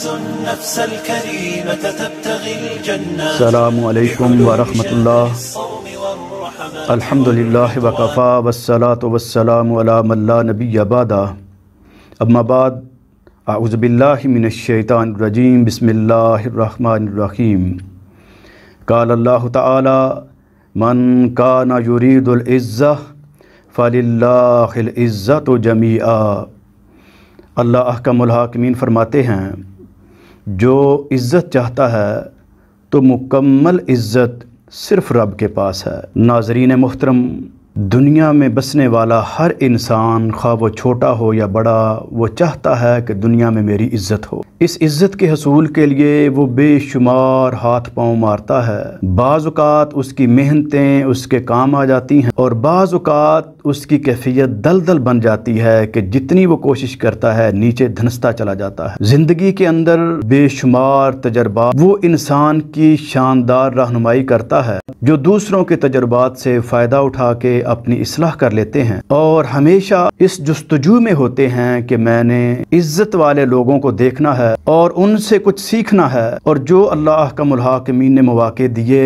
السلام علیکم و اللہ الحمد للہ والصلاة والسلام وسلام علام اللہ نبی اما بعد اعوذ باللہ من الشیطان الرجیم بسم اللہ الرحمن الرحیم قال اللہ تعالی من کانا یرید العزہ فللہ العزت و اللہ احکم الحاکمین فرماتے ہیں جو عزت چاہتا ہے تو مکمل عزت صرف رب کے پاس ہے ناظرین محترم دنیا میں بسنے والا ہر انسان خواہ وہ چھوٹا ہو یا بڑا وہ چاہتا ہے کہ دنیا میں میری عزت ہو اس عزت کے حصول کے لیے وہ بے شمار ہاتھ پاؤں مارتا ہے بعض اوقات اس کی محنتیں اس کے کام آ جاتی ہیں اور بعض اوقات اس کی کیفیت دل دل بن جاتی ہے کہ جتنی وہ کوشش کرتا ہے نیچے دھنستا چلا جاتا ہے زندگی کے اندر بے شمار تجربات وہ انسان کی شاندار رہنمائی کرتا ہے جو دوسروں کے تجربات سے فائدہ اٹھا کے اپنی اصلاح کر لیتے ہیں اور ہمیشہ اس جستجو میں ہوتے ہیں کہ میں نے عزت والے لوگوں کو دیکھنا ہے اور ان سے کچھ سیکھنا ہے اور جو اللہ کا ملحاکمین نے مواقع دیے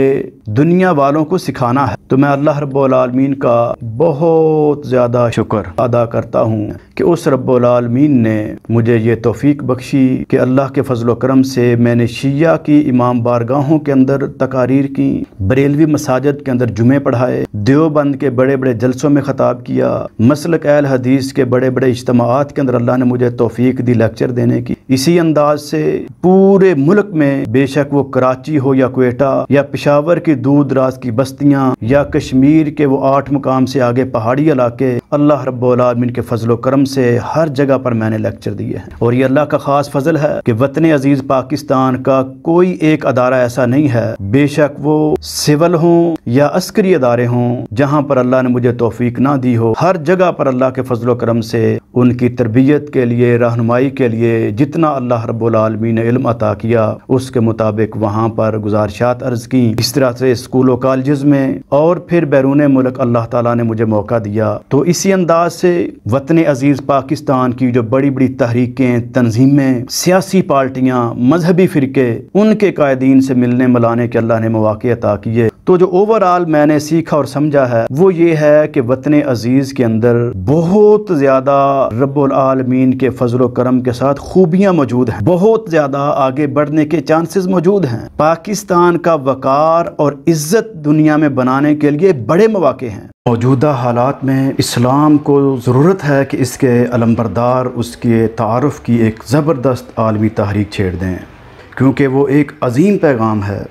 دنیا والوں کو سکھانا ہے تو میں اللہ رب العالمین کا بہت زیادہ شکر ادا کرتا ہوں کہ اس رب العالمین نے مجھے یہ توفیق بخشی کہ اللہ کے فضل و کرم سے میں نے شیعہ کی امام بارگاہوں کے اندر تقاریر کی بریلوی مساجد کے اندر جمعے پڑھائے دیوبند کے بڑے بڑے جلسوں میں خطاب کیا مسلک اہل حدیث کے بڑے بڑے اجتماعات کے اندر اللہ نے مجھے توفیق دی لیکچر دینے کی اسی انداز سے پورے ملک میں بے شک وہ کراچی ہو یا کوئٹہ یا پشاور کی دور دراز کی بستیاں یا کشمیر کے وہ آٹھ مقام سے آگے پہاڑی علاقے اللہ رب العالمین کے فضل و کرم سے ہر جگہ پر میں نے لیکچر دیے اور یہ اللہ کا خاص فضل ہے کہ وطن عزیز پاکستان کا کوئی ایک ادارہ ایسا نہیں ہے بے شک وہ سول ہوں یا عسکری ادارے ہوں جہاں پر اللہ نے مجھے توفیق نہ دی ہو ہر جگہ پر اللہ کے فضل و کرم سے ان کی تربیت کے لیے رہنمائی کے لیے جتنا جتنا اللہ رب العالمین نے علم عطا کیا اس کے مطابق وہاں پر گزارشات عرض کی اس طرح سے اسکول و کالجز میں اور پھر بیرون ملک اللہ تعالیٰ نے مجھے موقع دیا تو اسی انداز سے وطن عزیز پاکستان کی جو بڑی بڑی تحریکیں تنظیمیں سیاسی پارٹیاں مذہبی فرقے ان کے قائدین سے ملنے ملانے کے اللہ نے مواقع عطا کیے تو جو اوورال میں نے سیکھا اور سمجھا ہے وہ یہ ہے کہ وطن عزیز کے اندر بہت زیادہ رب العالمین کے فضل و کرم کے ساتھ خوبیاں موجود ہیں بہت زیادہ آگے بڑھنے کے چانسز موجود ہیں پاکستان کا وقار اور عزت دنیا میں بنانے کے لیے بڑے مواقع ہیں موجودہ حالات میں اسلام کو ضرورت ہے کہ اس کے علمبردار اس کے تعارف کی ایک زبردست عالمی تحریک چھیڑ دیں کیونکہ وہ ایک عظیم پیغام ہے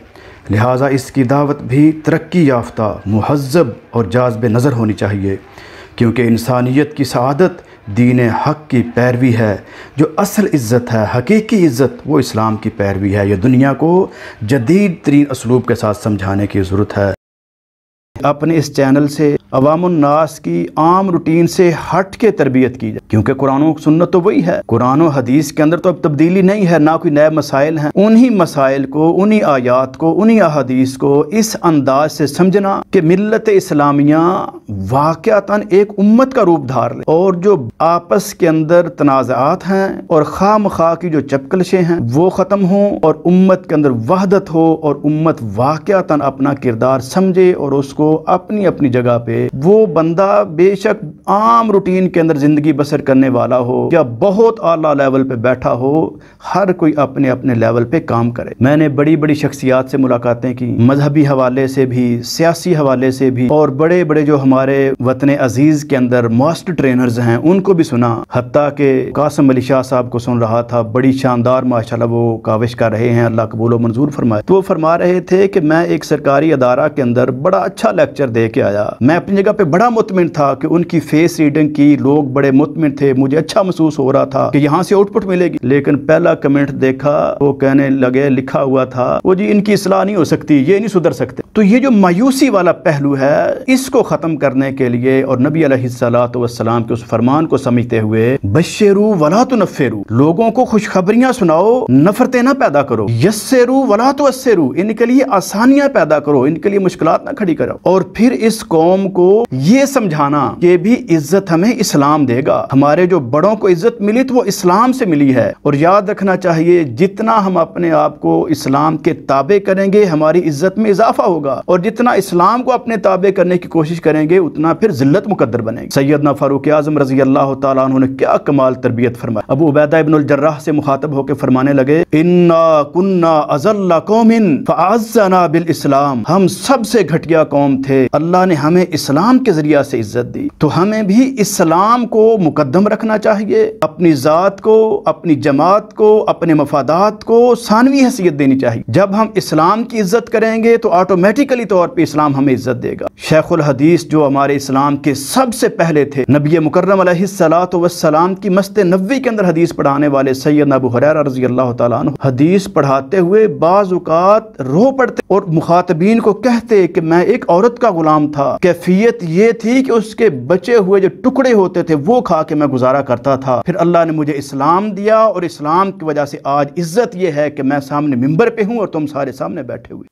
لہٰذا اس کی دعوت بھی ترقی یافتہ مہذب اور جازب نظر ہونی چاہیے کیونکہ انسانیت کی سعادت دین حق کی پیروی ہے جو اصل عزت ہے حقیقی عزت وہ اسلام کی پیروی ہے یہ دنیا کو جدید ترین اسلوب کے ساتھ سمجھانے کی ضرورت ہے اپنے اس چینل سے عوام الناس کی عام روٹین سے ہٹ کے تربیت کی جائے کیونکہ قرآن و سنت تو وہی ہے قرآن و حدیث کے اندر تو اب تبدیلی نہیں ہے نہ کوئی نئے مسائل ہیں انہی مسائل کو انہی آیات کو انہی احادیث کو اس انداز سے سمجھنا کہ ملت اسلامیہ واقعہ ایک امت کا روپ دھار لے اور جو آپس کے اندر تنازعات ہیں اور خواہ مخواہ کی جو چپکلشیں ہیں وہ ختم ہوں اور امت کے اندر وحدت ہو اور امت واقع اپنا کردار سمجھے اور اس کو اپنی اپنی جگہ پہ وہ بندہ بے شک عام روٹین کے اندر زندگی بسر کرنے والا ہو یا بہت اعلیٰ لیول پہ بیٹھا ہو ہر کوئی اپنے اپنے لیول پہ کام کرے میں نے بڑی بڑی شخصیات سے ملاقاتیں کی مذہبی حوالے سے بھی سیاسی حوالے سے بھی اور بڑے بڑے جو ہمارے وطن عزیز کے اندر ماسٹر ٹرینرز ہیں ان کو بھی سنا حتیٰ کہ قاسم علی شاہ صاحب کو سن رہا تھا بڑی شاندار ماشاء اللہ وہ کاوش کر رہے ہیں اللہ قبول و منظور فرمائے تو وہ فرما رہے تھے کہ میں ایک سرکاری ادارہ کے اندر بڑا اچھا لیکچر دے کے آیا میں اپنی جگہ پہ بڑا مطمئن تھا کہ ان کی فیس ریڈنگ کی لوگ بڑے مطمئن تھے مجھے اچھا محسوس ہو رہا تھا کہ یہاں سے آؤٹ پٹ ملے گی لیکن پہلا کمنٹ دیکھا وہ کہنے لگے لکھا ہوا تھا وہ جی ان کی اصلاح نہیں ہو سکتی یہ نہیں سدھر سکتے تو یہ جو مایوسی والا پہلو ہے اس کو ختم کرنے کے لیے اور نبی علیہ السلام کے اس فرمان کو سمجھتے ہوئے بشیرو ولا تنفیرو لوگوں کو خوشخبریاں سناؤ نفرتیں نہ پیدا کرو یسیرو ولا تو ان کے لیے آسانیاں پیدا کرو ان کے لیے مشکلات نہ کھڑی کرو اور پھر اس قوم کو کو یہ سمجھانا کہ بھی عزت ہمیں اسلام دے گا ہمارے جو بڑوں کو عزت ملی تو وہ اسلام سے ملی ہے اور یاد رکھنا چاہیے جتنا ہم اپنے آپ کو اسلام کے تابع کریں گے ہماری عزت میں اضافہ ہوگا اور جتنا اسلام کو اپنے تابع کرنے کی کوشش کریں گے اتنا پھر ذلت مقدر بنے گی سیدنا فاروق اعظم رضی اللہ تعالیٰ عنہ نے کیا کمال تربیت فرمایا ابو عبیدہ ابن الجرح سے مخاطب ہو کے فرمانے لگے اِنَّا كُنَّا أَزَلَّ قَوْمٍ فَعَزَّنَا بِالْإِسْلَامِ ہم سب سے گھٹیا قوم تھے اللہ نے ہمیں اسلام کے ذریعہ سے عزت دی تو ہمیں بھی اسلام کو مقدم رکھنا چاہیے اپنی ذات کو اپنی جماعت کو اپنے مفادات کو ثانوی حیثیت دینی چاہیے جب ہم اسلام کی عزت کریں گے تو آٹومیٹیکلی طور پہ اسلام ہمیں عزت دے گا شیخ الحدیث جو ہمارے اسلام کے سب سے پہلے تھے نبی مکرم علیہ السلاۃ وسلام کی مست نبی کے اندر حدیث پڑھانے والے سید نبو حریر رضی اللہ تعالیٰ عنہ حدیث پڑھاتے ہوئے بعض اوقات رو پڑتے اور مخاطبین کو کہتے کہ میں ایک عورت کا غلام تھا کہ کیفیت یہ تھی کہ اس کے بچے ہوئے جو ٹکڑے ہوتے تھے وہ کھا کے میں گزارا کرتا تھا پھر اللہ نے مجھے اسلام دیا اور اسلام کی وجہ سے آج عزت یہ ہے کہ میں سامنے ممبر پہ ہوں اور تم سارے سامنے بیٹھے ہوئے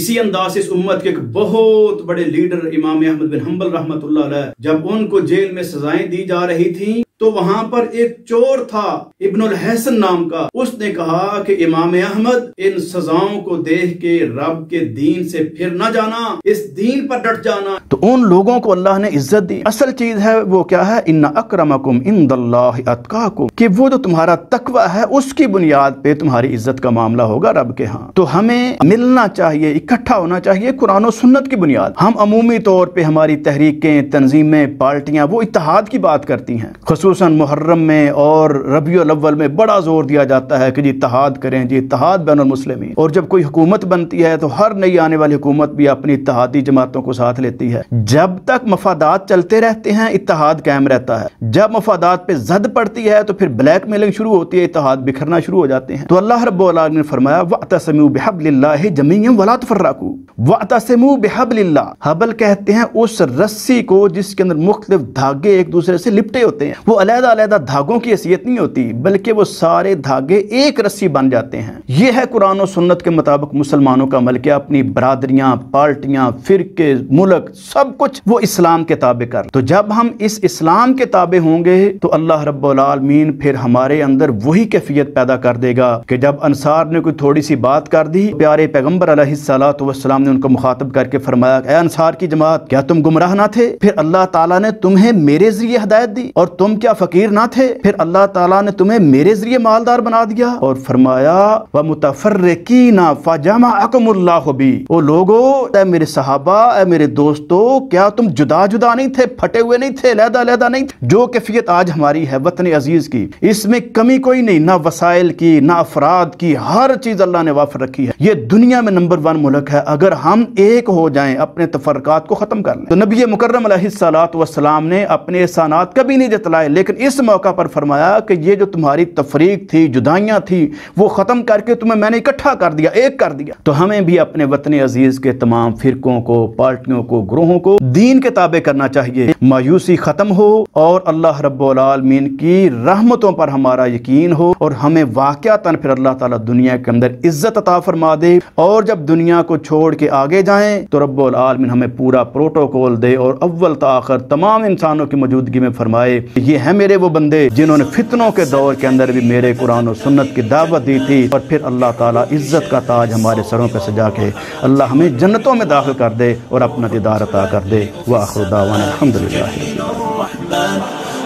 اسی انداز اس امت کے ایک بہت بڑے لیڈر امام احمد بن حنبل رحمت اللہ علیہ جب ان کو جیل میں سزائیں دی جا رہی تھیں تو وہاں پر ایک چور تھا ابن الحسن نام کا اس نے کہا کہ امام احمد ان سزاؤں کو دیکھ کے رب کے دین سے پھر نہ جانا اس دین پر ڈٹ جانا تو ان لوگوں کو اللہ نے عزت دی اصل چیز ہے وہ کیا ہے ان اکرمکم اللہ اتقاکم کہ وہ جو تمہارا تقوی ہے اس کی بنیاد پہ تمہاری عزت کا معاملہ ہوگا رب کے ہاں تو ہمیں ملنا چاہیے اکٹھا ہونا چاہیے قرآن و سنت کی بنیاد ہم عمومی طور پہ ہماری تحریکیں تنظیمیں پارٹیاں وہ اتحاد کی بات کرتی ہیں خصوص خصوصاً محرم میں اور ربیع الاول میں بڑا زور دیا جاتا ہے کہ جی اتحاد کریں جی اتحاد بین المسلمین اور جب کوئی حکومت بنتی ہے تو ہر نئی آنے والی حکومت بھی اپنی اتحادی جماعتوں کو ساتھ لیتی ہے جب تک مفادات چلتے رہتے ہیں اتحاد قائم رہتا ہے جب مفادات پہ زد پڑتی ہے تو پھر بلیک میلنگ شروع ہوتی ہے اتحاد بکھرنا شروع ہو جاتے ہیں تو اللہ رب العالمین نے فرمایا وَعْتَسَمُوا بِحَبْلِ اللَّهِ جَمِيعًا وَلَا تُفَرَّقُوا وَعْتَسَمُوا بِحَبْلِ اللَّهِ حبل کہتے ہیں اس رسی کو جس کے اندر مختلف دھاگے ایک دوسرے سے لپٹے ہوتے ہیں وہ علیحدہ علیحدہ دھاگوں کی حیثیت نہیں ہوتی بلکہ وہ سارے دھاگے ایک رسی بن جاتے ہیں یہ ہے قرآن و سنت کے مطابق مسلمانوں کا عمل کہ اپنی برادریاں پارٹیاں فرقے ملک سب کچھ وہ اسلام کے تابع کر تو جب ہم اس اسلام کے تابع ہوں گے تو اللہ رب العالمین پھر ہمارے اندر وہی کیفیت پیدا کر دے گا کہ جب انصار نے کوئی تھوڑی سی بات کر دی پیارے پیغمبر علیہ السلام والسلام نے ان کو مخاطب کر کے فرمایا اے انصار کی جماعت کیا تم گمراہ نہ تھے پھر اللہ تعالیٰ نے تمہیں میرے ذریعے ہدایت دی اور تم کیا کیا فقیر نہ تھے پھر اللہ تعالیٰ نے تمہیں میرے ذریعے مالدار بنا دیا اور فرمایا وَمُتَفَرِّقِينَ فَجَمَعَكُمُ اللَّهُ بِي او لوگو اے میرے صحابہ اے میرے دوستو کیا تم جدا جدا نہیں تھے پھٹے ہوئے نہیں تھے لہدہ لہدہ نہیں تھے جو کفیت آج ہماری ہے وطن عزیز کی اس میں کمی کوئی نہیں نہ وسائل کی نہ افراد کی ہر چیز اللہ نے وافر رکھی ہے یہ دنیا میں نمبر ون ملک ہے اگر ہم ایک ہو جائیں اپنے تفرقات کو ختم کر لیں تو نبی مکرم علیہ السلام نے اپنے احسانات کبھی نہیں جتلائے لیکن اس موقع پر فرمایا کہ یہ جو تمہاری تفریق تھی جدائیاں تھی وہ ختم کر کے تمہیں میں نے اکٹھا کر دیا ایک کر دیا تو ہمیں بھی اپنے وطن عزیز کے تمام فرقوں کو پارٹیوں کو گروہوں کو دین کے تابع کرنا چاہیے مایوسی ختم ہو اور اللہ رب العالمین کی رحمتوں پر ہمارا یقین ہو اور ہمیں واقعتاً پھر اللہ تعالیٰ دنیا کے اندر عزت عطا فرما دے اور جب دنیا کو چھوڑ کے آگے جائیں تو رب العالمین ہمیں پورا پروٹوکول دے اور اول تا آخر تمام انسانوں کی موجودگی میں فرمائے یہ ہیں میرے وہ بندے جنہوں نے فتنوں کے دور کے اندر بھی میرے قرآن و سنت کی دعوت دی تھی اور پھر اللہ تعالیٰ عزت کا تاج ہمارے سروں پہ سجا کے اللہ ہمیں جنتوں میں داخل کر دے اور اپنا دیدار عطا کر دے وآخر دعوان الحمدللہ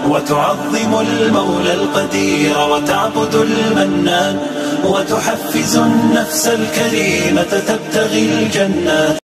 وتعظم المولى القدير وتعبد المنان وتحفز النفس الكريمة تبتغي الجنة